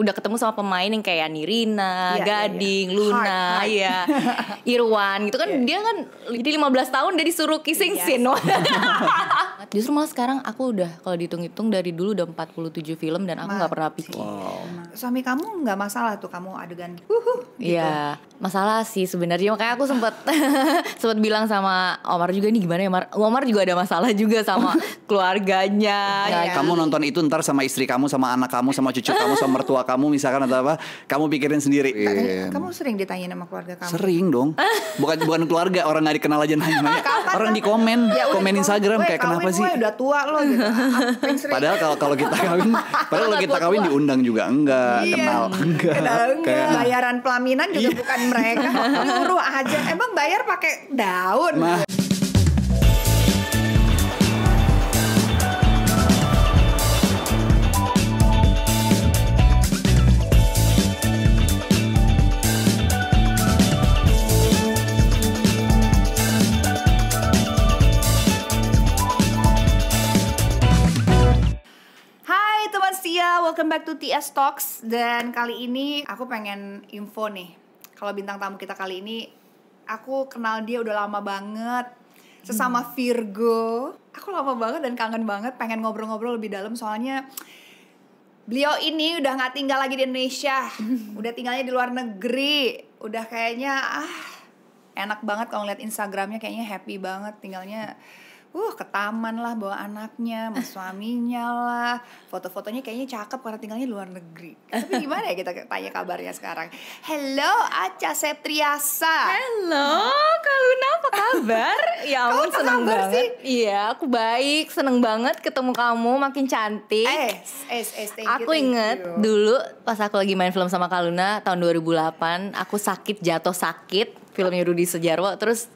udah ketemu sama pemain yang kayak Nirina, yeah, iya, iya. Gading, yeah, yeah. Luna, heart, ya Irwan gitu kan yeah. dia kan jadi 15 tahun dia disuruh kissing yeah. scene. Justru malah sekarang aku udah kalau dihitung-hitung dari dulu udah 47 film dan aku nggak pernah pikir. Wow. Suami kamu nggak masalah tuh kamu adegan. Uhuh, gitu. Iya, masalah sih sebenarnya makanya aku sempet sempet bilang sama Omar juga nih gimana ya Omar. Omar juga ada masalah juga sama keluarganya. Ya, kamu nonton itu ntar sama istri kamu, sama anak kamu, sama cucu kamu, sama mertua kamu misalkan atau apa, kamu pikirin sendiri. Yeah. Iya, iya. Kamu sering ditanya sama keluarga kamu? Sering dong. Bukan bukan keluarga, orang nggak dikenal aja nanya. Ah, orang di ya komen, ya, komen Instagram kayak kenapa sih? Udah tua loh gitu. Ah, padahal kalau kalau kita kawin, padahal kalau kita kawin diundang juga enggak, iya. kenal enggak. Kayak bayaran pelaminan juga bukan mereka. Nyuruh aja. Emang bayar pakai daun. Nah. back to TS Talks dan kali ini aku pengen info nih. Kalau bintang tamu kita kali ini aku kenal dia udah lama banget sesama hmm. Virgo. Aku lama banget dan kangen banget pengen ngobrol-ngobrol lebih dalam soalnya beliau ini udah nggak tinggal lagi di Indonesia. Udah tinggalnya di luar negeri. Udah kayaknya ah enak banget kalau ngeliat Instagramnya kayaknya happy banget tinggalnya uh ke taman lah bawa anaknya, mas suaminya lah, foto-fotonya kayaknya cakep karena tinggalnya luar negeri. Tapi gimana ya kita tanya kabarnya sekarang? Hello Aca Septriasa. Hello Kak Luna apa kabar? ya ampun seneng banget. Sih? Iya aku baik, seneng banget ketemu kamu, makin cantik. Eh, eh, eh, thank you, aku inget you. dulu pas aku lagi main film sama Kak Luna tahun 2008, aku sakit jatuh sakit filmnya Rudi Sejarwo terus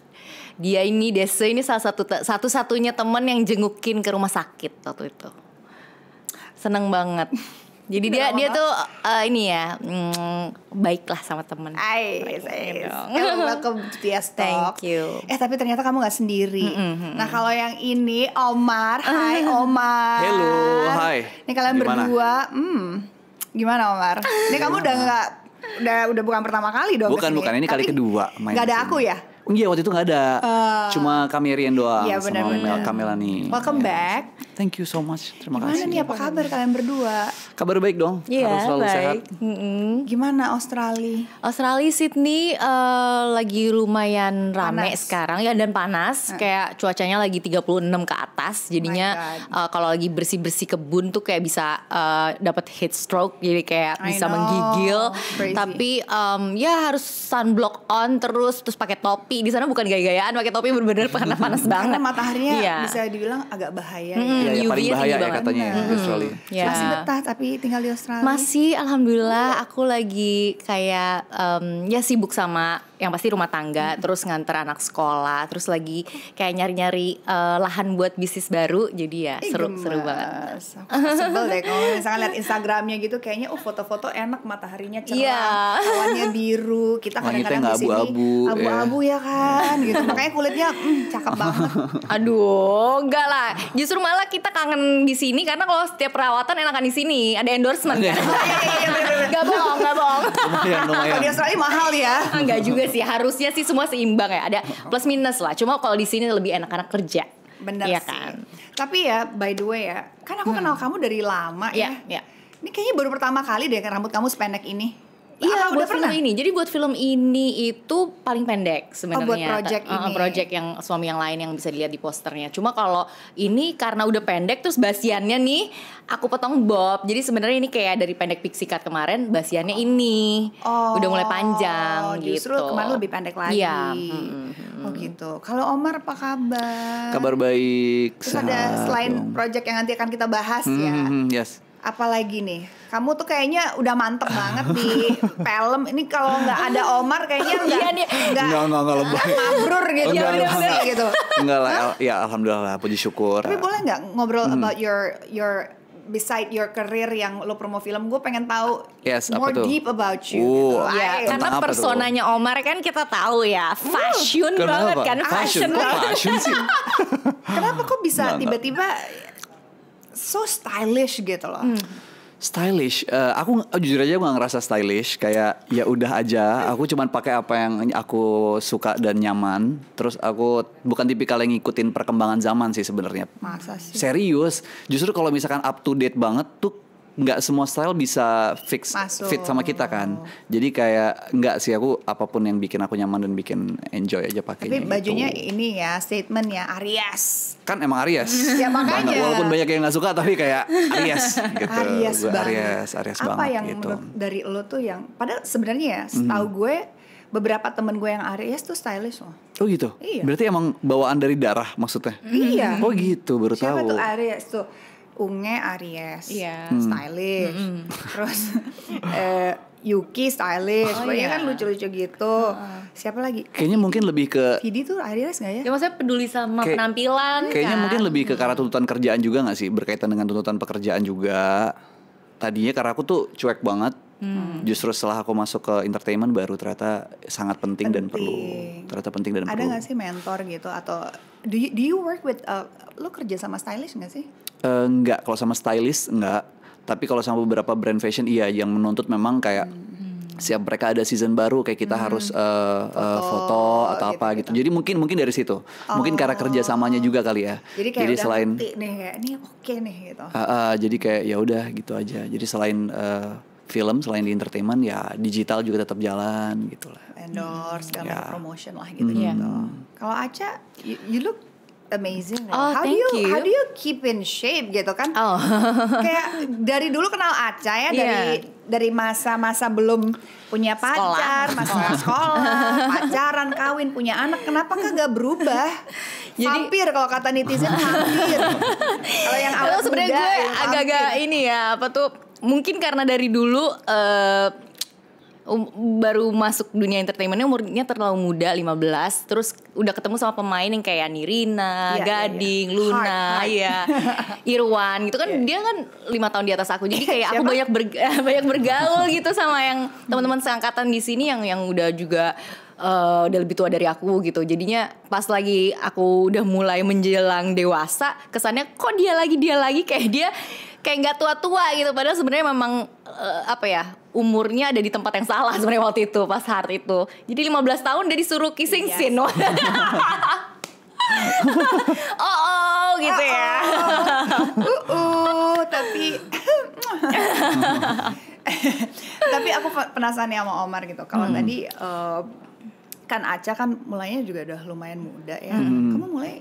dia ini Desa ini salah satu satu satunya teman yang jengukin ke rumah sakit waktu itu seneng banget jadi dia dia tuh uh, ini ya mm, baiklah sama temen. Ais, Welcome to the Thank you. Eh tapi ternyata kamu nggak sendiri. Mm -hmm. Nah kalau yang ini Omar, Hai Omar. Hello, Hai. Ini kalian gimana? berdua, hmm, gimana Omar? Ini kamu udah nggak udah udah bukan pertama kali dong. Bukan bukan ini kali kedua. Main gak ada aku ya. Iya waktu itu gak ada, uh, cuma Kamerian doang iya, bener, sama bener. nih. Welcome yeah. back. Thank you so much, terima Gimana kasih. Gimana nih apa kabar kalian berdua? Kabar baik dong, yeah, harus selalu baik. sehat. Mm -hmm. Gimana Australia? Australia Sydney uh, lagi lumayan rame panas. sekarang ya dan panas, uh. kayak cuacanya lagi 36 ke atas, jadinya oh uh, kalau lagi bersih bersih kebun tuh kayak bisa uh, dapat heat stroke, jadi kayak I bisa know. menggigil. Crazy. Tapi um, ya harus sunblock on terus, terus pakai topi topi di sana bukan gaya-gayaan pakai topi benar-benar panas panas banget karena mataharinya iya. bisa dibilang agak bahaya mm, ya, ya paling bahaya ya katanya ya, mm. di Australia yeah. masih betah tapi tinggal di Australia masih alhamdulillah aku lagi kayak um, ya sibuk sama yang pasti rumah tangga, hmm. terus nganter anak sekolah, terus lagi kayak nyari-nyari uh, lahan buat bisnis baru, jadi ya Ih, seru gemas. seru banget. Sebel deh kalau misalnya lihat Instagramnya gitu, kayaknya oh foto-foto enak mataharinya cerah, yeah. awannya biru, kita kadang-kadang di sini abu-abu ya. ya kan, gitu makanya kulitnya mm, cakep banget. Aduh, enggak lah, justru malah kita kangen di sini karena kalau setiap perawatan enakan di sini ada endorsement. Kan? ya bohong, iya, iya, iya, nggak bohong. nggak bohong Kalau di Australia mahal ya. Enggak juga sih harusnya sih semua seimbang ya ada plus minus lah cuma kalau di sini lebih enak karena kerja benar ya sih kan? tapi ya by the way ya kan aku hmm. kenal kamu dari lama iya, ya, ya. ya. ini kayaknya baru pertama kali deh rambut kamu sependek ini Iya, buat pernah? film ini. Jadi buat film ini itu paling pendek sebenarnya. Oh, buat project uh, ini. project yang suami yang lain yang bisa dilihat di posternya. Cuma kalau ini karena udah pendek terus basiannya nih aku potong bob. Jadi sebenarnya ini kayak dari pendek cut kemarin basiannya ini. Oh. Udah mulai panjang justru gitu. Justru kemarin lebih pendek lagi. Iya. Oh, hmm, hmm. Oh gitu. Kalau Omar apa kabar? Kabar baik. Terus ada selain dong. project yang nanti akan kita bahas hmm, ya. Hmm, hmm yes. Apalagi nih? kamu tuh kayaknya udah mantep banget di film ini kalau nggak ada Omar kayaknya iya, nggak nggak nggak nggak lebay mabrur gitu enggak, enggak, enggak, gitu enggak lah ya alhamdulillah puji syukur tapi boleh nggak ngobrol hmm. about your your beside your career yang lo promo film gue pengen tahu yes, more apa tuh? deep about you uh, gitu. yeah. karena apa personanya tuh? Omar kan kita tahu ya fashion uh, banget kan fashion, fashion kok fashion sih kenapa kok bisa tiba-tiba so stylish gitu loh hmm stylish. Uh, aku oh, jujur aja gue gak ngerasa stylish. Kayak ya udah aja. Aku cuman pakai apa yang aku suka dan nyaman. Terus aku bukan tipikal yang ngikutin perkembangan zaman sih sebenarnya. Masa sih? Serius. Justru kalau misalkan up to date banget tuh nggak semua style bisa fix Masuk. fit sama kita kan. Jadi kayak nggak sih aku apapun yang bikin aku nyaman dan bikin enjoy aja pakainya. Tapi gitu. bajunya itu. ini ya statement ya Aries. Kan emang Aries. ya makanya. walaupun banyak yang nggak suka tapi kayak Aries gitu. Aries banget. Aries, Aries Apa banget yang gitu. dari lo tuh yang padahal sebenarnya ya mhm. setahu mm -hmm. gue beberapa temen gue yang Aries tuh stylish loh. Oh gitu. Iya. Berarti emang bawaan dari darah maksudnya. Iya. Oh gitu baru Siapa tahu. Siapa tuh Aries tuh? Unge Aries, yeah. hmm. stylish. -hmm. Terus uh, Yuki stylish, oh, pokoknya kan iya. kan lucu-lucu gitu. Uh. Siapa lagi? Kayaknya mungkin lebih ke Vidi tuh Aries gak ya? Ya maksudnya peduli sama Kay penampilan. Kayaknya kan? mungkin lebih ke karena tuntutan kerjaan juga gak sih, berkaitan dengan tuntutan pekerjaan juga. Tadinya karena aku tuh cuek banget. Hmm. Justru setelah aku masuk ke entertainment baru ternyata sangat penting, penting. dan perlu. Ternyata penting dan Ada perlu. Ada gak sih mentor gitu atau do you, do you work with uh, lo kerja sama stylish gak sih? enggak eh, kalau sama stylist enggak tapi kalau sama beberapa brand fashion iya yang menuntut memang kayak hmm. siap mereka ada season baru kayak kita hmm. harus uh, uh, foto atau gitu, apa gitu. gitu jadi mungkin mungkin dari situ oh. mungkin karena oh. kerjasamanya juga kali ya jadi, kayak jadi selain nih kayak ini oke nih gitu uh, uh, jadi kayak ya udah gitu aja jadi selain uh, film selain di entertainment ya digital juga tetap jalan gitulah endorse segala hmm. Ya. promotion lah gitu hmm. gitu yeah. kalau Aca you, you look amazing loh. Oh, how thank do you, you how do you keep in shape gitu kan? Oh. kayak dari dulu kenal Aca ya yeah. dari dari masa-masa belum punya pacar, sekolah. masa sekolah, pacaran, kawin, punya anak, kenapa kagak berubah? Jadi, vampir kalau kata netizen vampir. kalau yang awal sebenarnya gue ya, agak-agak ini ya, apa tuh? Mungkin karena dari dulu uh, um, baru masuk dunia entertainmentnya umurnya terlalu muda 15 terus udah ketemu sama pemain yang kayak Nirina, yeah, iya, iya. Gading, yeah, yeah. Luna, heart, ya Irwan gitu kan yeah. dia kan lima tahun di atas aku jadi kayak aku banyak ber, banyak bergaul gitu sama yang teman-teman seangkatan di sini yang yang udah juga uh, udah lebih tua dari aku gitu. Jadinya pas lagi aku udah mulai menjelang dewasa, kesannya kok dia lagi dia lagi kayak dia kayak nggak tua-tua gitu padahal sebenarnya memang uh, apa ya umurnya ada di tempat yang salah sebenarnya waktu itu pas hard itu jadi 15 tahun dia disuruh kissing yes. Iya. scene oh oh gitu oh, ya oh. uh uh tapi tapi aku penasaran ya sama Omar gitu kalau hmm. tadi uh, kan Aca kan mulainya juga udah lumayan muda ya hmm. kamu mulai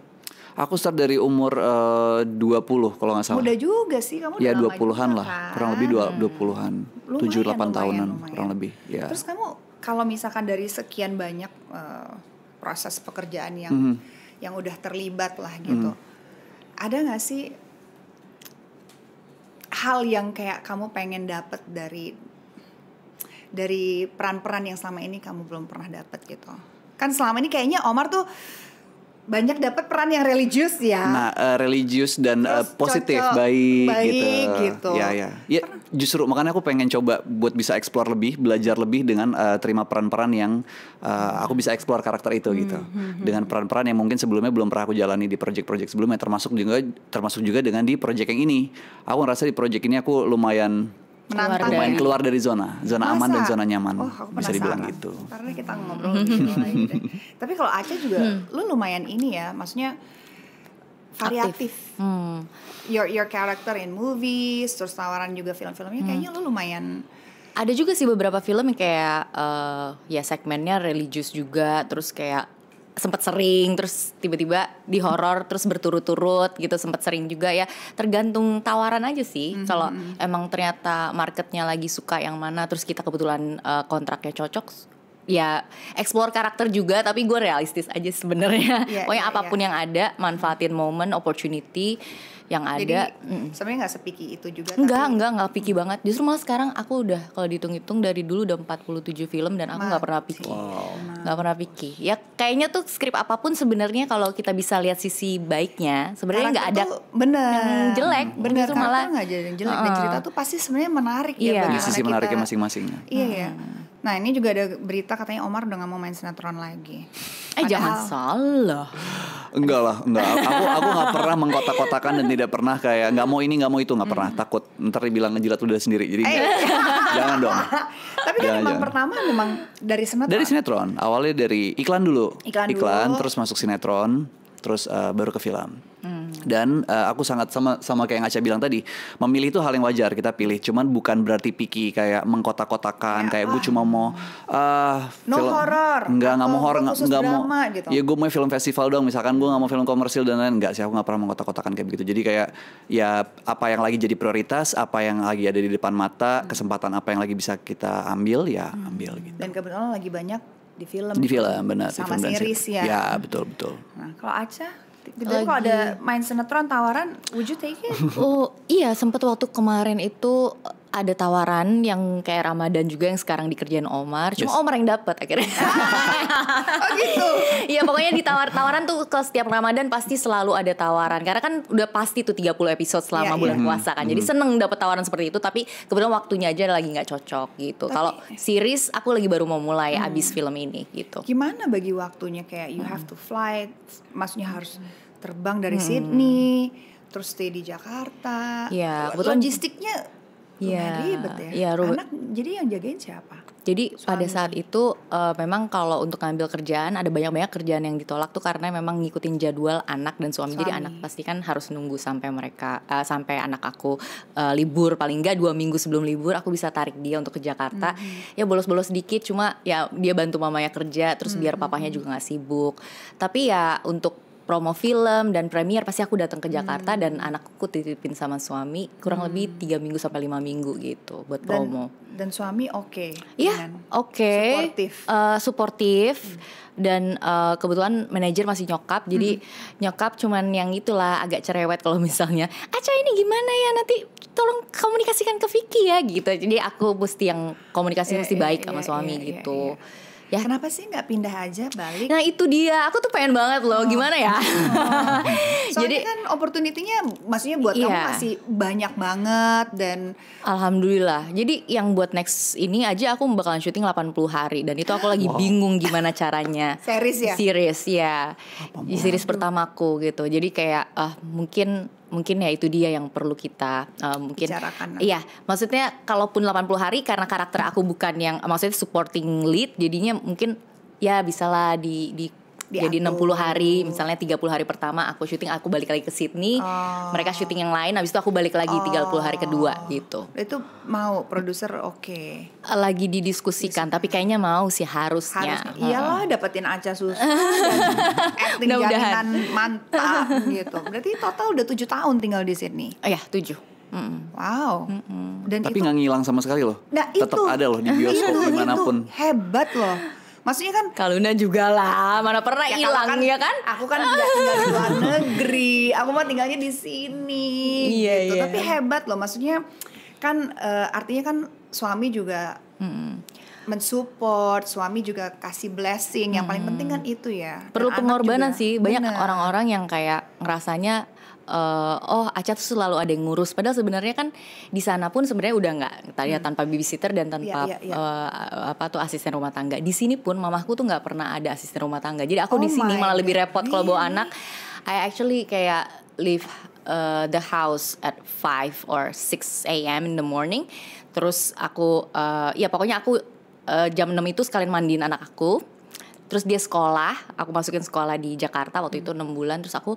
Aku start dari umur eh, uh, 20 kalau nggak salah. Muda juga sih kamu. Ya dua puluhan lah, kan? kurang lebih dua puluhan tujuh delapan tahunan lumayan. kurang lebih, ya. Terus kamu kalau misalkan dari sekian banyak uh, proses pekerjaan yang -hmm. yang udah terlibat lah gitu. Mm. Ada nggak sih hal yang kayak kamu pengen dapat dari dari peran-peran yang selama ini kamu belum pernah dapat gitu? Kan selama ini kayaknya Omar tuh banyak dapat peran yang religius ya. Nah, uh, religius dan uh, positif, baik, baik gitu. gitu. Ya, ya. Ya, justru makanya aku pengen coba buat bisa explore lebih, belajar lebih dengan uh, terima peran-peran yang uh, aku bisa explore karakter itu gitu. Hmm, hmm, hmm, dengan peran-peran yang mungkin sebelumnya belum pernah aku jalani di project-project sebelumnya termasuk juga termasuk juga dengan di project yang ini. Aku ngerasa di project ini aku lumayan Menantang lumayan dari, keluar dari zona, zona Masa? aman dan zona nyaman. Oh, aku bisa dibilang gitu. Karena kita ngobrol gitu lagi Tapi kalau Aceh juga hmm. lu lumayan ini ya, maksudnya variatif. Hmm. Your your character in movies, terus tawaran juga film-filmnya hmm. kayaknya lu lumayan ada juga sih beberapa film yang kayak uh, ya segmennya religius juga terus kayak sempat sering terus tiba-tiba di horor terus berturut-turut gitu sempat sering juga ya tergantung tawaran aja sih mm-hmm. kalau emang ternyata marketnya lagi suka yang mana terus kita kebetulan uh, kontraknya cocok ya explore karakter juga tapi gue realistis aja sebenarnya yeah, iya, pokoknya yeah, apapun yeah. yang ada manfaatin momen opportunity yang ada Jadi, mm. sebenarnya nggak sepiki itu juga enggak tapi... enggak nggak piki mm. banget justru malah sekarang aku udah kalau dihitung-hitung dari dulu udah 47 film dan aku nggak pernah piki nggak wow. pernah piki ya kayaknya tuh skrip apapun sebenarnya kalau kita bisa lihat sisi baiknya sebenarnya nggak ada bener yang jelek bener justru malah nggak jadi jelek uh, dan cerita tuh pasti sebenarnya menarik ya iya. ya bagi sisi menariknya masing masingnya iya, iya. -masing. Hmm. yeah. Nah ini juga ada berita katanya Omar udah gak mau main sinetron lagi. Eh Padahal... jangan salah. Enggak lah, enggak. Aku aku nggak pernah mengkotak-kotakan dan tidak pernah kayak nggak mau ini nggak mau itu nggak pernah. Hmm. Takut ntar dibilang ngejilat udah sendiri. Jadi eh. jangan dong. Tapi kan jangan, pertama memang dari sinetron. Dari sinetron. Awalnya dari iklan dulu. Iklan, iklan dulu. terus masuk sinetron terus uh, baru ke film. Hmm. Dan uh, aku sangat sama sama kayak Ngaca bilang tadi, memilih itu hal yang wajar kita pilih. Cuman bukan berarti piki kayak mengkotak-kotakan ya, kayak gue ah. cuma mau uh, no film, horror, nggak nggak mau horror, nggak mau gitu. ya gue mau film festival dong. Misalkan gue nggak mau film komersil dan lain nggak sih aku nggak pernah mengkotak-kotakan kayak begitu. Jadi kayak ya apa yang lagi jadi prioritas, apa yang lagi ada di depan mata, hmm. kesempatan apa yang lagi bisa kita ambil ya hmm. ambil gitu. Dan kebetulan lagi banyak di film di film benar sama di film series ya ya betul betul nah kalau Aca tiba-tiba kalau ada main sinetron tawaran would you take it oh iya sempat waktu kemarin itu ada tawaran yang kayak Ramadan juga yang sekarang dikerjain Omar. Cuma yes. Omar yang dapat akhirnya. oh gitu. Iya pokoknya ditawar-tawaran tuh ke setiap Ramadan pasti selalu ada tawaran. Karena kan udah pasti tuh 30 episode selama yeah, iya. bulan yeah. puasa kan. Mm-hmm. Jadi seneng dapat tawaran seperti itu tapi kebetulan waktunya aja lagi nggak cocok gitu. Tapi... Kalau series aku lagi baru mau mulai hmm. abis film ini gitu. Gimana bagi waktunya kayak you have to fly maksudnya harus terbang dari hmm. Sydney terus stay di Jakarta. Iya, kebetulan logistiknya Iya, ribet ya. ya Anak jadi yang jagain siapa? Jadi Suami. pada saat itu uh, memang kalau untuk ngambil kerjaan ada banyak-banyak kerjaan yang ditolak tuh karena memang ngikutin jadwal anak dan suami. suami. Jadi anak pasti kan harus nunggu sampai mereka uh, sampai anak aku uh, libur paling enggak dua minggu sebelum libur aku bisa tarik dia untuk ke Jakarta. Mm-hmm. Ya bolos-bolos sedikit cuma ya dia bantu mamanya kerja terus mm-hmm. biar papanya juga nggak sibuk. Tapi ya untuk promo film dan premier pasti aku datang ke hmm. Jakarta hmm. dan anakku titipin sama suami kurang hmm. lebih tiga minggu sampai lima minggu gitu buat promo dan suami oke okay, iya oke okay. suportif uh, suportif hmm. dan uh, kebetulan manajer masih nyokap jadi hmm. nyokap cuman yang itulah agak cerewet kalau misalnya aca ini gimana ya nanti tolong komunikasikan ke Vicky ya gitu jadi aku mesti yang komunikasi yeah, mesti yeah, baik yeah, sama iya, suami iya, iya, gitu ya kenapa sih nggak pindah aja balik nah itu dia aku tuh pengen banget loh oh. gimana ya oh. jadi kan opportunity-nya maksudnya buat iya. kamu masih banyak banget dan alhamdulillah jadi yang buat next ini aja aku bakalan syuting 80 hari dan itu aku lagi wow. bingung gimana caranya series ya series ya series pertamaku gitu jadi kayak uh, mungkin mungkin ya itu dia yang perlu kita uh, mungkin Bicarakan. iya maksudnya kalaupun 80 hari karena karakter aku bukan yang maksudnya supporting lead jadinya mungkin ya bisalah di di di jadi aku. 60 hari misalnya 30 hari pertama aku syuting aku balik lagi ke Sydney oh. mereka syuting yang lain habis itu aku balik lagi oh. 30 hari kedua gitu itu mau produser oke okay. Eh, lagi didiskusikan tapi kayaknya mau sih harusnya, harusnya. iyalah hmm. dapetin aja susah acting nah, jaminan mantap gitu berarti total udah tujuh tahun tinggal di Sydney oh ya tujuh Mm. Wow. Mm Dan Tapi nggak ngilang sama sekali loh. Nah, Tetap ada loh di nah, bioskop dimanapun. hebat loh. Maksudnya kan Kaluna juga lah, mana pernah ya, hilang ya, kan, ya kan? Aku kan tidak tinggal di luar negeri, aku mah tinggalnya di sini. Iya gitu. iya. Tapi hebat loh, maksudnya kan uh, artinya kan suami juga hmm. mensupport, suami juga kasih blessing. Yang hmm. paling penting kan itu ya. Perlu pengorbanan sih. Banyak orang-orang yang kayak ngerasanya uh, oh Aca tuh selalu ada yang ngurus padahal sebenarnya kan di sana pun sebenarnya udah nggak tadi hmm. tanpa babysitter dan tanpa yeah, yeah, yeah. Uh, apa tuh asisten rumah tangga di sini pun mamahku tuh nggak pernah ada asisten rumah tangga jadi aku oh di sini malah God. lebih repot kalau bawa anak I actually kayak leave uh, the house at 5 or 6 a.m. in the morning terus aku uh, ya pokoknya aku uh, jam 6 itu sekalian mandiin anak aku terus dia sekolah aku masukin sekolah di Jakarta waktu hmm. itu enam bulan terus aku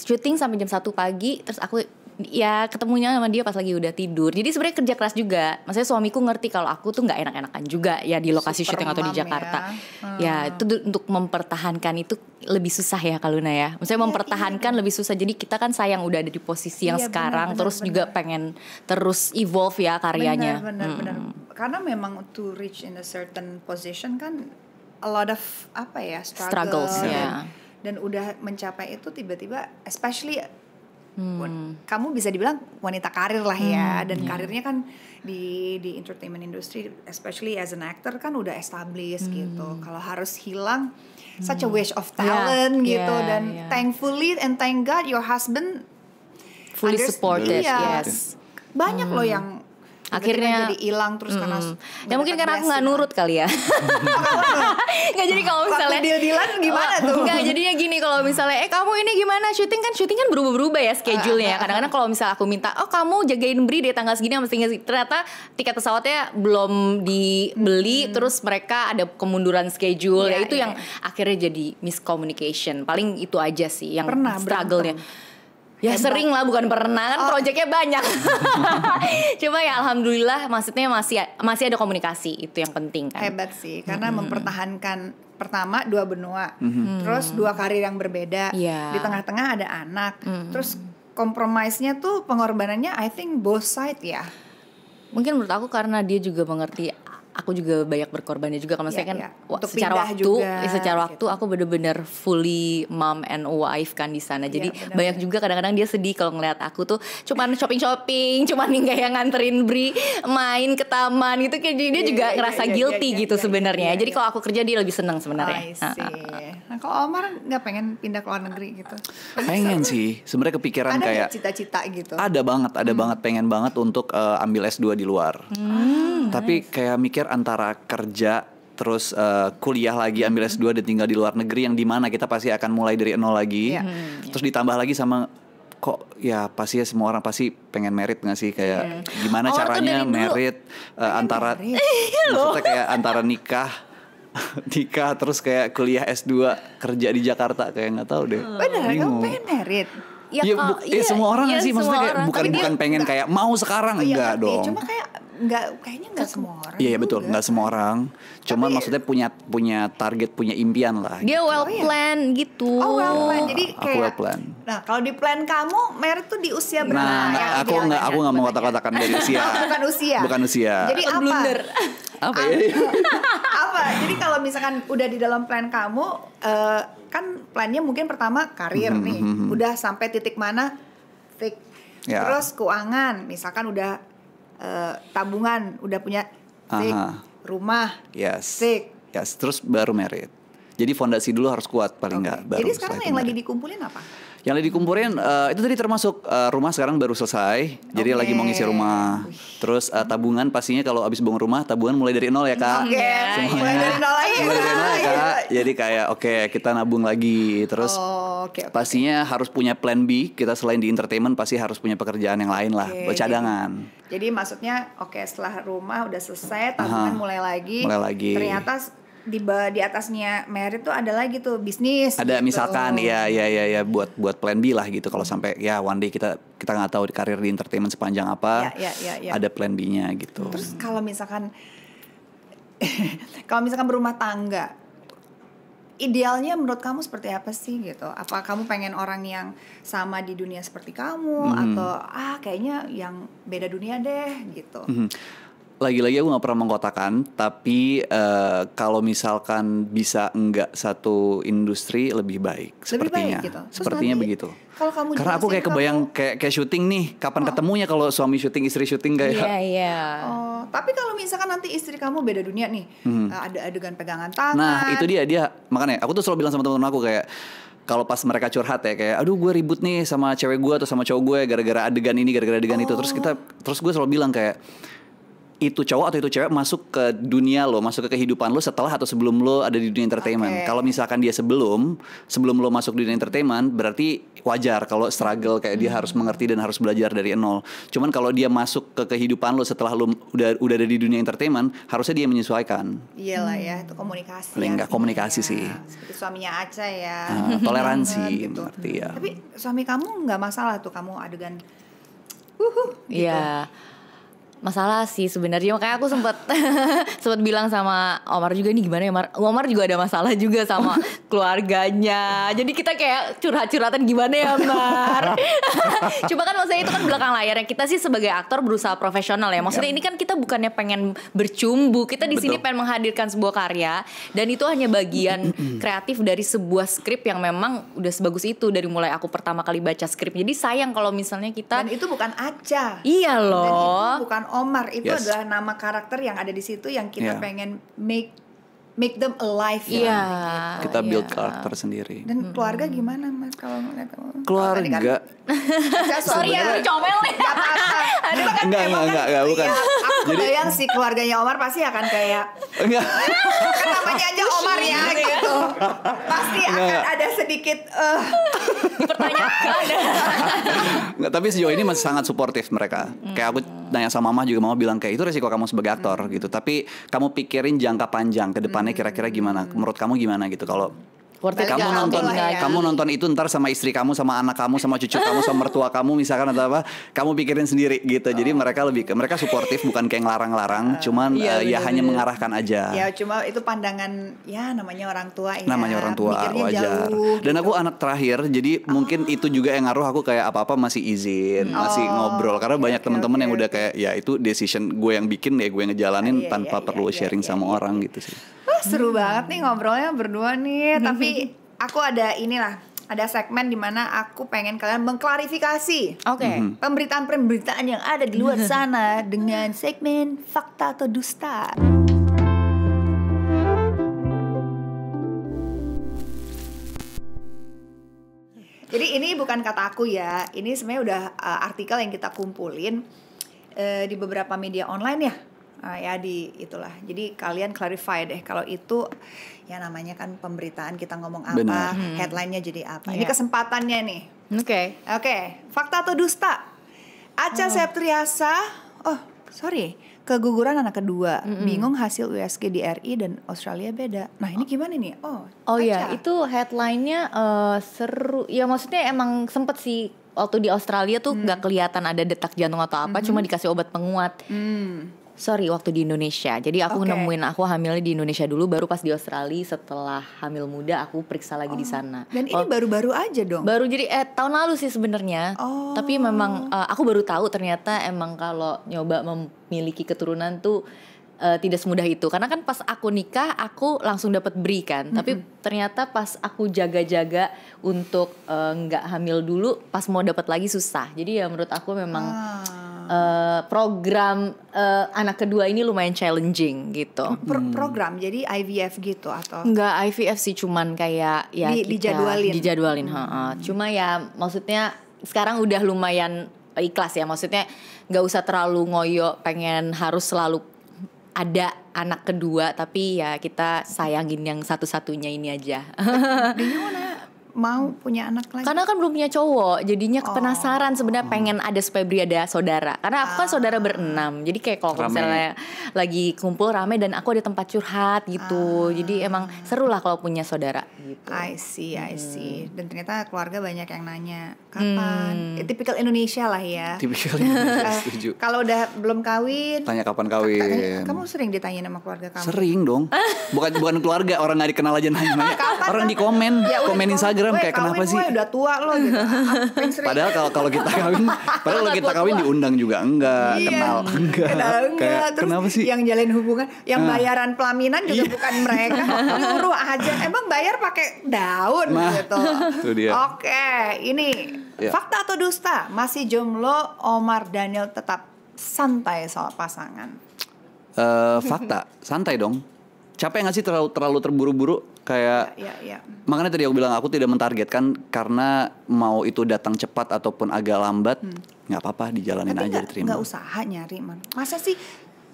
syuting sampai jam satu pagi terus aku ya ketemunya sama dia pas lagi udah tidur jadi sebenarnya kerja keras juga maksudnya suamiku ngerti kalau aku tuh nggak enak-enakan juga ya di lokasi Super syuting atau di Jakarta ya, hmm. ya itu untuk mempertahankan itu lebih susah ya Luna ya maksudnya ya, mempertahankan iya. lebih susah jadi kita kan sayang udah ada di posisi yang ya, sekarang bener, terus bener, juga pengen terus evolve ya karyanya benar benar hmm. karena memang to reach in a certain position kan a lot of apa ya struggles, struggles ya yeah dan udah mencapai itu tiba-tiba especially hmm. kamu bisa dibilang wanita karir lah ya hmm, dan yeah. karirnya kan di di entertainment industry especially as an actor kan udah established hmm. gitu kalau harus hilang such a hmm. waste of ya, talent yeah, gitu yeah, dan yeah. thankfully and thank God your husband fully supported yes, iya. yes. banyak hmm. loh yang akhirnya jadi hilang terus mm, karena ya mungkin karena aku nggak nurut kali ya nggak jadi kalau misalnya dia bilang gimana tuh nggak jadinya gini kalau misalnya eh kamu ini gimana syuting kan syuting kan berubah berubah ya schedule-nya kadang-kadang kalau misalnya aku minta oh kamu jagain beri deh tanggal segini sama ternyata tiket pesawatnya belum dibeli hmm. terus mereka ada kemunduran schedule ya, ya itu ya. yang iya. akhirnya jadi miscommunication paling itu aja sih yang struggle-nya Ya Hebat. sering lah bukan pernah kan oh. proyeknya banyak. Cuma ya alhamdulillah maksudnya masih masih ada komunikasi itu yang penting kan. Hebat sih karena hmm. mempertahankan pertama dua benua, hmm. terus dua karir yang berbeda. Yeah. Di tengah-tengah ada anak. Hmm. Terus kompromisnya tuh pengorbanannya I think both side ya. Mungkin menurut aku karena dia juga mengerti aku juga banyak berkorbannya juga kalau maksudnya yeah, kan yeah. secara waktu juga, iya, secara waktu gitu. aku bener-bener fully mom and wife kan di sana iya, jadi yeah, bener. banyak juga kadang-kadang dia sedih kalau ngeliat aku tuh cuman shopping shopping cuman kayak nganterin Bri main ke taman gitu kayak jadi dia yeah, juga yeah, iya, ngerasa yeah, guilty yeah, gitu yeah, sebenarnya yeah, jadi kalau aku kerja dia lebih seneng sebenarnya oh, nah kalau Omar nggak pengen pindah ke luar negeri gitu pengen sih sebenarnya kepikiran ada kayak cita-cita gitu ada banget ada hmm. banget pengen banget untuk uh, ambil S2 di luar hmm, tapi nice. kayak mikir mikir antara kerja terus uh, kuliah lagi ambil S2 tinggal di luar negeri yang dimana kita pasti akan mulai dari nol lagi yeah. Hmm. terus ditambah lagi sama kok ya pasti ya semua orang pasti pengen merit nggak sih kayak yeah. Hmm. gimana oh, caranya merit uh, antara iya maksudnya kayak antara nikah nikah terus kayak kuliah S2 kerja di Jakarta kayak nggak tahu deh. Benar, kamu pengen merit? ya, ya, kalo, eh, ya, semua orang ya, sih maksudnya kayak orang, bukan bukan pengen kayak mau sekarang iya, enggak dong. Cuma kayak enggak kayaknya enggak semua orang. Iya, betul, enggak semua orang. Cuma maksudnya punya punya target, punya impian lah. Dia gitu. well plan gitu. Oh, well plan. Jadi kayak well plan. Nah, kalau di plan kamu Mary tuh di usia nah, berapa? Nah, nah aku enggak aku enggak mau ya? kata-katakan dari usia. bukan usia. Bukan usia. Jadi apa? Blunder. Apa? Ya? apa jadi kalau misalkan udah di dalam plan kamu uh, kan plannya mungkin pertama karir mm -hmm. nih mm-hmm. udah sampai titik mana fix yeah. terus keuangan misalkan udah uh, tabungan udah punya fix rumah yes fix yes terus baru merit jadi fondasi dulu harus kuat paling nggak okay. jadi sekarang yang lagi dikumpulin apa yang lagi dikumpulin uh, itu tadi termasuk uh, rumah sekarang baru selesai. Jadi lagi mau ngisi rumah. Terus uh, tabungan pastinya kalau abis bangun rumah tabungan mulai dari nol ya kak. Oke. Okay. Semuanya, mulai dari nol lagi. Mulai dari nol ya kak. Jadi kayak oke okay, kita nabung lagi. Terus oh, okay, okay. pastinya harus punya plan B. Kita selain di entertainment pasti harus punya pekerjaan yang lain lah, okay. cadangan. Jadi, jadi maksudnya oke okay, setelah rumah udah selesai tabungan Aha, mulai lagi. Mulai lagi. Ternyata di di atasnya merit tuh ada lagi tuh bisnis. Ada gitu. misalkan ya ya ya ya buat buat plan B lah gitu kalau sampai ya one day kita kita nggak tahu karir di entertainment sepanjang apa. Ya, ya, ya, ya. Ada plan B-nya gitu. Terus kalau misalkan kalau misalkan berumah tangga idealnya menurut kamu seperti apa sih gitu? Apa kamu pengen orang yang sama di dunia seperti kamu hmm. atau ah kayaknya yang beda dunia deh gitu? Hmm lagi-lagi aku nggak pernah mengkotakan, tapi uh, kalau misalkan bisa enggak satu industri lebih baik, lebih sepertinya, baik gitu. sepertinya nanti, begitu. Kalau kamu karena aku kayak kebayang kamu... kayak kayak syuting nih, kapan oh. ketemunya kalau suami syuting, istri syuting kayak. Iya iya. Oh, tapi kalau misalkan nanti istri kamu beda dunia nih, hmm. Eh, ada adegan pegangan tangan. Nah itu dia dia makanya aku tuh selalu bilang sama teman-teman aku kayak kalau pas mereka curhat ya kayak aduh gue ribut nih sama cewek gue atau sama cowok gue ya gara-gara adegan ini gara-gara adegan oh. itu terus kita terus gue selalu bilang kayak itu cowok atau itu cewek masuk ke dunia lo, masuk ke kehidupan lo setelah atau sebelum lo ada di dunia entertainment. Okay. Kalau misalkan dia sebelum, sebelum lo masuk di dunia entertainment, berarti wajar kalau struggle kayak hmm. dia harus mengerti dan harus belajar dari nol. Cuman kalau dia masuk ke kehidupan lo setelah lo udah udah ada di dunia entertainment, harusnya dia menyesuaikan. Iyalah ya, hmm. itu komunikasi. Paling enggak ya. komunikasi ya. sih. Seperti suaminya Aca ya. Nah, toleransi, gitu. ngerti ya. Tapi suami kamu nggak masalah tuh kamu adegan gitu. Iya. Gitu. Yeah masalah sih sebenarnya makanya aku sempet sempet bilang sama Omar juga nih gimana ya Omar Omar juga ada masalah juga sama keluarganya jadi kita kayak curhat-curhatan gimana ya Omar coba kan maksudnya itu kan belakang layarnya kita sih sebagai aktor berusaha profesional ya maksudnya iya. ini kan kita bukannya pengen bercumbu kita di sini pengen menghadirkan sebuah karya dan itu hanya bagian kreatif dari sebuah skrip yang memang udah sebagus itu dari mulai aku pertama kali baca skrip jadi sayang kalau misalnya kita dan itu bukan aja iya loh dan itu bukan Omar, itu yes. adalah nama karakter yang ada di situ yang kita yeah. pengen make make them alive yeah. ya. Gitu. Kita build yeah. karakter sendiri. Dan hmm. keluarga gimana Mas kalau ngeliat keluarga? Kan, sorry ya, ya. comel nih. Aduh, nggak kan enggak, nggak. enggak, kan enggak, bukan. Ya, aku Jadi, bayang si keluarganya Omar pasti akan kayak enggak. Kan namanya aja Omar ya, ya gitu. Pasti enggak, akan ada sedikit uh, eh. pertanyaan. enggak, tapi sejauh ini masih sangat suportif mereka. Hmm. Kayak aku nanya sama mama juga mama bilang kayak itu resiko kamu sebagai aktor hmm. gitu tapi kamu pikirin jangka panjang ke depannya hmm. kira-kira gimana menurut kamu gimana gitu kalau worth nah, it kamu nonton ya. kamu nonton itu ntar sama istri kamu sama anak kamu sama cucu kamu sama mertua kamu misalkan atau apa kamu pikirin sendiri gitu jadi oh. mereka lebih mereka suportif bukan kayak ngelarang-larang uh, cuman iya, uh, ya hanya mengarahkan aja ya cuma itu pandangan ya namanya orang tua ya namanya orang tua wajar jauh, dan aku gitu. anak terakhir jadi oh. mungkin ah. itu juga yang ngaruh aku kayak apa apa masih izin oh. masih ngobrol karena oh, banyak okay, teman-teman okay, yang udah kayak ya itu decision gue yang bikin ya gue yang ngejalanin ah, iya, iya, tanpa iya, perlu iya, sharing iya, sama iya, orang gitu sih seru hmm. banget nih ngobrolnya berdua nih. Tapi aku ada inilah, ada segmen di mana aku pengen kalian mengklarifikasi. Oke. Okay. -hmm. Pemberitaan-pemberitaan yang ada di luar sana dengan segmen fakta atau dusta. Jadi ini bukan kata aku ya, ini sebenarnya udah uh, artikel yang kita kumpulin uh, di beberapa media online ya uh, ya di itulah jadi kalian clarify deh kalau itu ya namanya kan pemberitaan kita ngomong apa headline Hmm. headlinenya jadi apa yeah. ini iya. kesempatannya nih oke okay. oke okay. fakta atau dusta Aca oh. Septriasa oh sorry keguguran anak kedua, mm -hmm. bingung hasil USG di RI dan Australia beda. Nah ini gimana nih? Oh, oh ya itu headlinenya uh, seru. Ya maksudnya emang sempet sih waktu di Australia tuh hmm. nggak mm. kelihatan ada detak jantung atau apa, -hmm. cuma dikasih obat penguat. Mm sorry waktu di Indonesia jadi aku okay. nemuin aku hamilnya di Indonesia dulu baru pas di Australia setelah hamil muda aku periksa lagi oh. di sana dan ini baru-baru aja dong baru jadi eh tahun lalu sih sebenarnya oh. tapi memang uh, aku baru tahu ternyata emang kalau nyoba memiliki keturunan tuh uh, tidak semudah itu karena kan pas aku nikah aku langsung dapat beri kan mm -hmm. tapi ternyata pas aku jaga-jaga untuk eh, nggak uh, hamil dulu pas mau dapat lagi susah jadi ya menurut aku memang ah uh, program uh, anak kedua ini lumayan challenging gitu. Oh, pro program jadi IVF gitu atau? Enggak IVF sih cuman kayak ya Di, kita, dijadwalin. Dijadwalin, hmm. ha -ha. Cuma ya maksudnya sekarang udah lumayan ikhlas ya maksudnya nggak usah terlalu ngoyo pengen harus selalu ada anak kedua tapi ya kita sayangin yang satu-satunya ini aja. mau punya anak lagi? Karena kan belum punya cowok, jadinya penasaran oh. penasaran sebenarnya pengen ada supaya Bri ada saudara. Karena aku ah. kan saudara ah. berenam, jadi kayak kalau misalnya lagi kumpul rame dan aku ada tempat curhat gitu. Ah. Jadi emang seru lah kalau punya saudara gitu. I see, I hmm. see. Hmm. Dan ternyata keluarga banyak yang nanya kapan. Hmm. Eh, tipikal Indonesia lah ya. Tipikal Indonesia, eh, Kalau udah belum kawin, tanya kapan kawin. Ah, kamu sering ditanya sama keluarga kamu? Sering dong. Bukan bukan keluarga, orang nggak dikenal aja nanya. orang di komen, ya, komen Instagram geram kayak kenapa sih? Gue udah tua lo gitu. padahal kalau kalau kita kawin, padahal kalau kita kawin diundang juga enggak, iya. kenal enggak. Kenal enggak. Kayak, Terus kenapa sih? Yang jalin hubungan, yang nah. bayaran pelaminan juga iya. bukan mereka. Nyuruh aja emang bayar pakai daun nah, gitu. Itu dia. Oke, ini yeah. fakta atau dusta? Masih jomblo Omar Daniel tetap santai soal pasangan. Uh, fakta, santai dong. Capek gak sih terlalu terlalu terburu-buru? kayak ya, ya, ya. makanya tadi aku bilang aku tidak mentargetkan karena mau itu datang cepat ataupun agak lambat hmm. nggak hmm. apa-apa dijalanin Tapi aja gak, diterima nggak usaha nyari man masa sih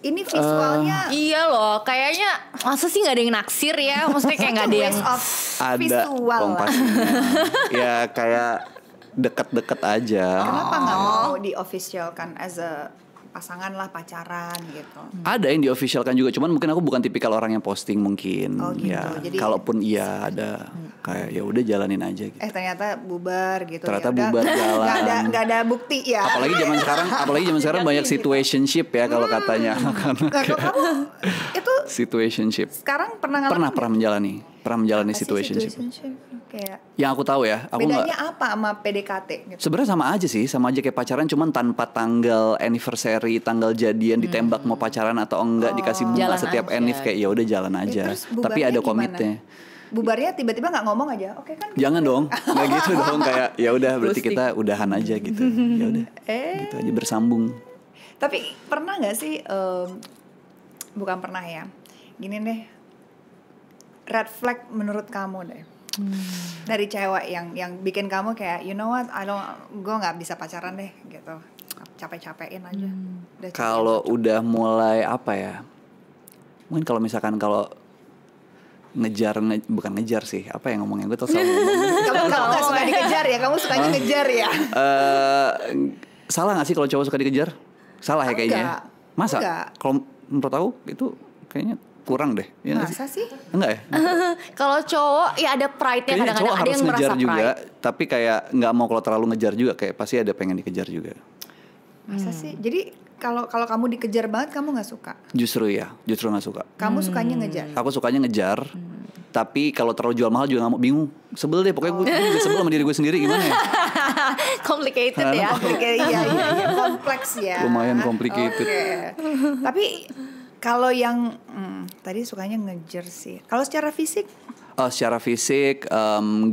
ini visualnya uh, iya loh kayaknya masa sih nggak ada yang naksir ya maksudnya kayak nggak ada yang ada visual ya kayak deket-deket aja kenapa nggak oh. mau di official kan as a pasangan lah pacaran gitu. Ada yang diofficialkan juga, cuman mungkin aku bukan tipikal orang yang posting mungkin. Oh gitu. Ya, Jadi kalaupun iya ada hmm. kayak ya udah jalanin aja gitu. Eh ternyata bubar gitu. Ternyata yaudah, bubar jalan. Gak ada gak ada bukti ya. Apalagi zaman sekarang, apalagi zaman sekarang banyak situationship ya kalau hmm. katanya anak-anak. Nah, itu situationship. Sekarang pernah pernah pernah menjalani pernah menjalani situationship. situationship? kayak yang aku tahu ya aku bedanya gak, apa sama PDKT gitu. sebenarnya sama aja sih sama aja kayak pacaran cuman tanpa tanggal anniversary tanggal jadian hmm. ditembak mau pacaran atau enggak oh, dikasih bunga setiap anniv kayak ya udah jalan aja eh, tapi ada komitnya bubarnya tiba-tiba nggak ngomong aja oke okay, kan jangan dong nggak gitu dong kayak ya udah berarti kita udahan aja gitu ya udah eh. gitu aja eh. bersambung tapi pernah nggak sih um, bukan pernah ya gini deh red flag menurut kamu deh hmm. dari cewek yang yang bikin kamu kayak you know what I don't gue nggak bisa pacaran deh gitu capek-capekin aja hmm. kalau udah mulai apa ya mungkin kalau misalkan kalau ngejar nge, bukan ngejar sih apa yang ngomongnya gue tuh selalu kamu nggak gak suka dikejar ya kamu sukanya ngejar ya uh, salah nggak sih kalau cowok suka dikejar salah ya kayaknya ya? enggak. masa kalau menurut aku itu kayaknya kurang deh. Ya Masa sih? sih? Enggak ya? kalau cowok ya ada pride-nya kadang-kadang ada yang merasa pride. juga, tapi kayak nggak mau kalau terlalu ngejar juga kayak pasti ada pengen dikejar juga. Masa hmm. sih? Jadi kalau kalau kamu dikejar banget kamu nggak suka? Justru ya, justru nggak suka. Kamu sukanya ngejar? Aku sukanya ngejar. Hmm. Tapi kalau terlalu jual mahal juga nggak mau bingung. Sebel deh pokoknya gue oh. sebel sama diri gue sendiri gimana ya? complicated ya. Complicated, iya, iya, iya. Kompleks ya. Lumayan complicated. Okay. tapi kalau yang hmm, tadi sukanya ngejer sih. Kalau secara fisik? Oh, secara fisik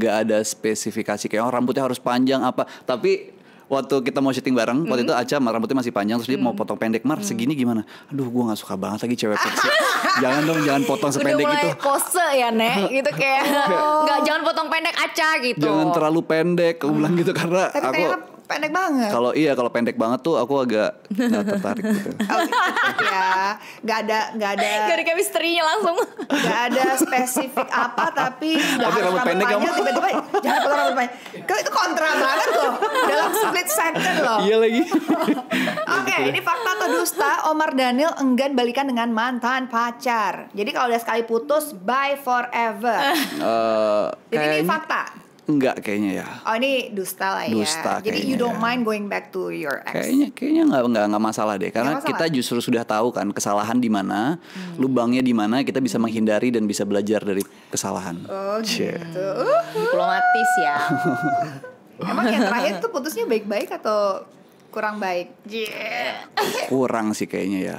nggak um, ada spesifikasi kayak oh, rambutnya harus panjang apa. Tapi waktu kita mau syuting bareng, hmm. waktu itu mm-hmm. Aca rambutnya masih panjang terus hmm. dia mau mm-hmm. potong pendek, "Mar, hmm. segini gimana?" Aduh, gua nggak suka banget lagi cewek Persia. jangan dong, jangan potong sependek Udah mulai itu. pose ya, Nek, gitu kayak nggak jangan potong pendek aja gitu. Jangan terlalu pendek, aku gitu karena Tapi aku pendek banget. Kalau iya kalau pendek banget tuh aku agak nggak tertarik gitu. Oh, ya, nggak ada nggak ada. Gak ada misterinya langsung. nggak ada spesifik apa tapi nggak harus rambut pendek panjang tiba-tiba jangan pakai rambut panjang. Kalau itu kontra banget loh dalam split second loh. Iya lagi. Oke okay, gitu. ini fakta atau dusta Omar Daniel enggan balikan dengan mantan pacar. Jadi kalau udah sekali putus bye forever. Uh, eh, Jadi ini fakta Enggak kayaknya ya. Oh ini dusta lah ya. Dusta Jadi you don't ya. mind going back to your ex. Kayaknya kayaknya nggak nggak nggak masalah deh karena masalah. kita justru sudah tahu kan kesalahan di mana, hmm. lubangnya di mana, kita bisa menghindari dan bisa belajar dari kesalahan. Oh gitu. Uhuh. Diplomatis ya. Emang yang terakhir tuh putusnya baik-baik atau kurang baik? Yeah. kurang sih kayaknya ya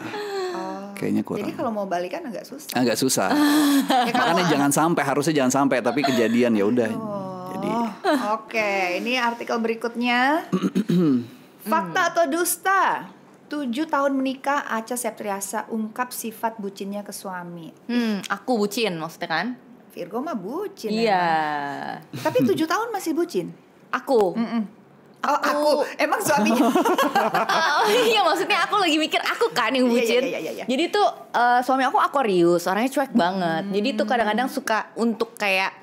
oh. kayaknya kurang. Jadi kalau mau balikan agak susah. Agak susah. ya, Makanya jangan sampai harusnya jangan sampai tapi kejadian ya udah. Oh. Jadi oh, Oke, okay. ini artikel berikutnya. Fakta atau dusta? Tujuh tahun menikah, Aca Septriasa ungkap sifat bucinnya ke suami. Hmm, aku bucin maksudnya kan? Virgo mah bucin. Iya. Emang. Tapi tujuh tahun masih bucin. Aku. Mm -mm. Oh aku, aku emang suaminya. oh iya maksudnya aku lagi mikir aku kan yang iya, iya, bucin. Iya, iya, iya, iya. Jadi tuh uh, suami aku Aquarius, orangnya cuek banget. Hmm. Jadi tuh kadang-kadang suka untuk kayak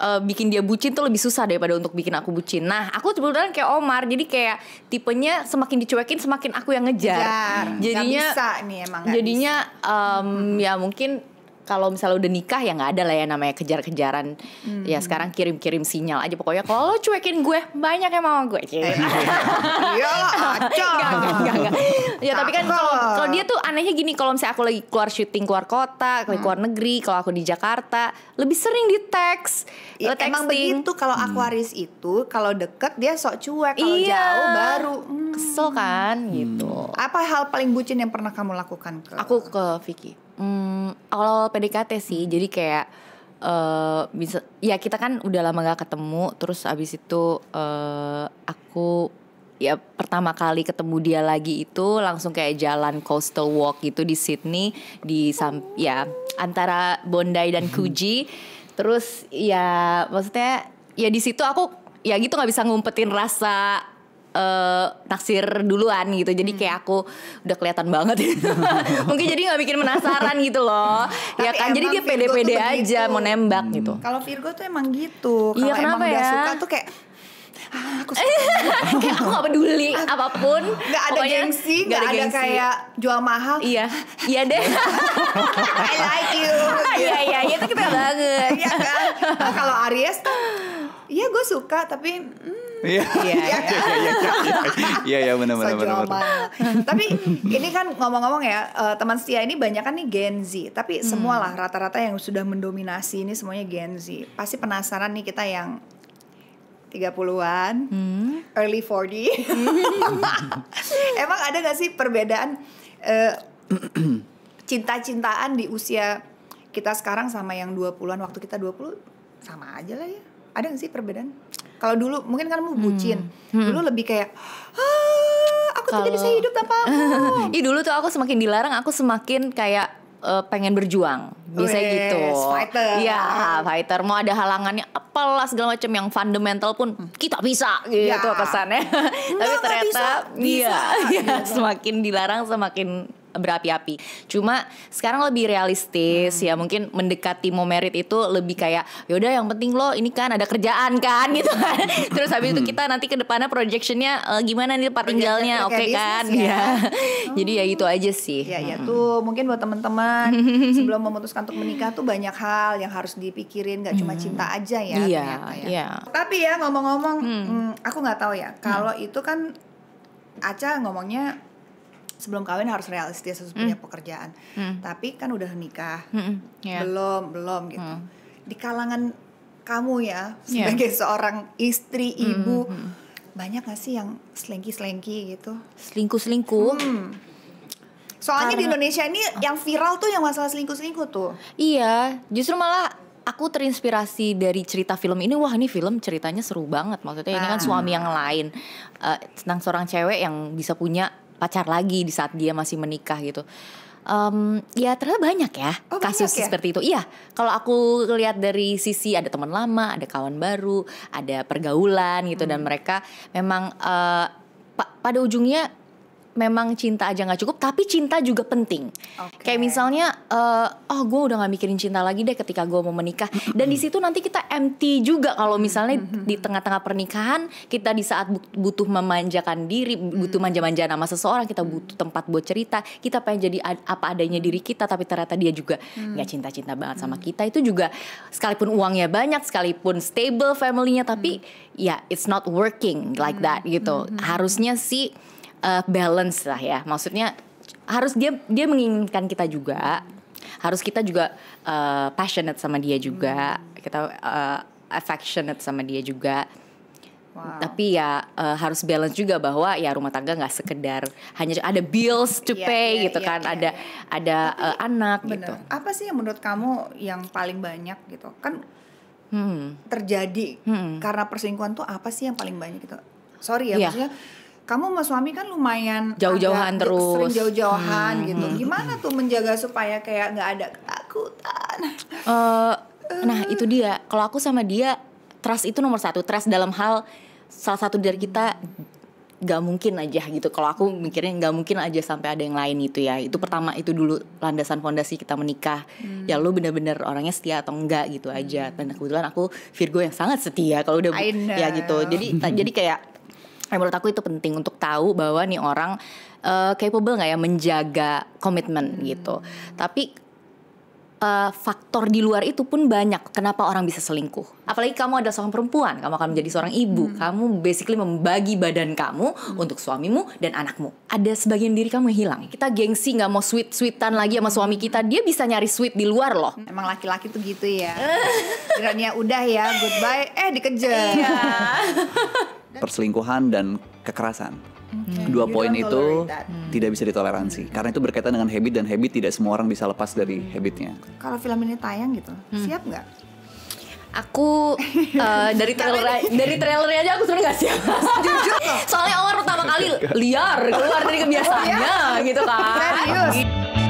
uh, bikin dia bucin tuh lebih susah daripada untuk bikin aku bucin. Nah, aku sebenarnya kayak Omar, jadi kayak tipenya semakin dicuekin semakin aku yang ngejar. Jadi, jadinya gak nih emang. Gak jadinya bisa. ya mungkin kalau misalnya udah nikah ya nggak ada lah ya namanya kejar-kejaran hmm. ya sekarang kirim-kirim sinyal aja pokoknya kalau lo cuekin gue banyak yang mau gue gitu. iya ya tapi kan kalau kalau dia tuh anehnya gini kalau misalnya aku lagi keluar syuting keluar kota hmm. keluar negeri kalau aku di Jakarta lebih sering di teks ya, emang begitu kalau hmm. Aquarius hmm. itu kalau deket dia sok cuek kalau iya. jauh baru hmm. kesel kan hmm. gitu apa hal paling bucin yang pernah kamu lakukan ke aku ke Vicky hmm, awal PDKT sih jadi kayak uh, bisa ya kita kan udah lama gak ketemu terus abis itu uh, aku ya pertama kali ketemu dia lagi itu langsung kayak jalan coastal walk gitu di Sydney di sam ya antara Bondi dan Kuji. Mm-hmm. terus ya maksudnya ya di situ aku ya gitu nggak bisa ngumpetin rasa uh, naksir duluan gitu jadi hmm. kayak aku udah kelihatan banget mungkin jadi nggak bikin penasaran gitu loh Tapi ya kan jadi dia pede-pede aja mau nembak gitu hmm. kalau Virgo tuh emang gitu kalau ya, emang ya? suka tuh kayak ah, aku kayak gak peduli apapun nggak ada Pokoknya, gengsi nggak ada, ada kayak jual mahal iya iya deh I like you iya, gitu. iya iya itu kita banget iya kan nah, kalau Aries tuh iya gue suka tapi hmm, Iya. Iya. Iya, iya. iya iya benar benar benar. Tapi ini kan ngomong-ngomong ya uh, teman setia ini banyak kan nih Gen Z. Tapi hmm. semualah rata-rata yang sudah mendominasi ini semuanya Gen Z. Pasti penasaran nih kita yang 30-an, hmm. early 40. Emang ada gak sih perbedaan uh, cinta-cintaan di usia kita sekarang sama yang 20-an waktu kita 20 sama aja lah ya. Ada gak sih perbedaan? Kalau dulu mungkin kan mau bucin. Hmm. Hmm. Dulu lebih kayak ah, aku Kalo... tidak bisa hidup tanpa kamu. Ih dulu tuh aku semakin dilarang aku semakin kayak uh, pengen berjuang bisa Wess, gitu fighter ya fighter mau ada halangannya apalah segala macam yang fundamental pun kita bisa gitu ya. pesannya tapi ternyata bisa, bisa. iya, iya semakin dilarang semakin berapi-api. Cuma sekarang lebih realistis hmm. ya mungkin mendekati mau merit itu lebih kayak yaudah yang penting lo ini kan ada kerjaan kan gitu kan. Terus habis itu kita nanti ke depannya projectionnya uh, gimana nih tempat tinggalnya oke okay, kan ya. ya. Oh. Jadi ya itu aja sih. Ya ya hmm. tuh mungkin buat teman-teman sebelum memutuskan untuk menikah tuh banyak hal yang harus dipikirin gak cuma hmm. cinta aja ya. Iya. Ya. Iya. Tapi ya ngomong-ngomong hmm, hmm aku nggak tahu ya hmm. kalau hmm. itu kan Aca ngomongnya sebelum kawin harus realistis harus mm. punya hmm. pekerjaan mm. tapi kan udah nikah hmm, yeah. belum belum gitu mm. di kalangan kamu ya iya. sebagai yeah. seorang istri hmm, ibu mm. banyak gak sih yang selengki selengki gitu selingkuh selingkuh hmm. Soalnya Karena, di Indonesia ini yang viral tuh yang masalah selingkuh-selingkuh tuh. Iya, justru malah aku terinspirasi dari cerita film ini wah ini film ceritanya seru banget maksudnya nah. ini kan nah. suami yang lain uh, tentang seorang cewek yang bisa punya pacar lagi di saat dia masih menikah gitu um, ya ternyata banyak ya oh, kasus banyak ya? seperti itu. Iya, kalau aku lihat dari sisi ada teman lama, ada kawan baru, ada pergaulan gitu hmm. dan mereka memang uh, pa pada ujungnya memang cinta aja nggak cukup tapi cinta juga penting okay. kayak misalnya uh, oh gue udah nggak mikirin cinta lagi deh ketika gue mau menikah dan di situ nanti kita empty juga kalau misalnya di tengah-tengah pernikahan kita di saat butuh memanjakan diri butuh hmm. manja-manja nama seseorang kita hmm. butuh tempat buat cerita kita pengen jadi apa adanya diri kita tapi ternyata dia juga hmm. nggak cinta-cinta banget sama kita itu juga sekalipun uangnya banyak sekalipun stable familynya tapi ya yeah, it's not working like that gitu harusnya sih uh, balance lah ya. Maksudnya harus dia dia menginginkan kita juga. Harus kita juga uh, passionate sama dia juga. Hmm. Kita uh, affectionate sama dia juga. Wow. Tapi ya uh, harus balance juga bahwa ya rumah tangga nggak sekedar hanya ada bills to yeah, pay yeah, gitu yeah, kan, yeah, ada yeah. ada uh, anak gitu. bener. gitu. Apa sih yang menurut kamu yang paling banyak gitu? Kan hmm. terjadi hmm. karena perselingkuhan tuh apa sih yang paling banyak gitu? Sorry ya yeah. maksudnya kamu sama suami kan lumayan jauh-jauhan terus sering jauh-jauhan hmm. gitu hmm, gimana hmm. tuh menjaga supaya kayak nggak ada ketakutan uh, nah eh. itu dia kalau aku sama dia trust itu nomor satu trust dalam hal salah satu dari kita nggak mungkin aja gitu kalau aku mikirnya nggak mungkin aja sampai ada yang lain itu ya itu pertama itu dulu landasan fondasi kita menikah hmm. ya lu bener-bener orangnya setia atau enggak gitu aja hmm. dan kebetulan aku Virgo yang sangat setia kalau udah ya gitu jadi jadi kayak Nah, menurut aku itu penting untuk tahu bahwa nih orang uh, capable nggak ya menjaga komitmen gitu. Tapi uh, faktor di luar itu pun banyak kenapa orang bisa selingkuh. Apalagi kamu adalah seorang perempuan, kamu akan menjadi seorang ibu, hmm. kamu basically membagi badan kamu hmm. untuk suamimu dan anakmu. Ada sebagian diri kamu yang hilang. Kita gengsi nggak mau sweet sweetan lagi sama suami hmm. kita, dia bisa nyari sweet di luar loh. Emang laki-laki tuh gitu ya. Kiranya udah ya, goodbye, eh dikejar. Iya. perselingkuhan dan kekerasan. Okay. Dua poin itu hmm. tidak bisa ditoleransi hmm. karena itu berkaitan dengan habit dan habit tidak semua orang bisa lepas dari hmm. habitnya. Kalau film ini tayang gitu, hmm. siap nggak? Aku uh, dari trailer dari trailernya aja aku sebenarnya nggak siap. Jujur Soalnya awal pertama kali liar keluar dari kebiasaannya oh, iya? gitu kan.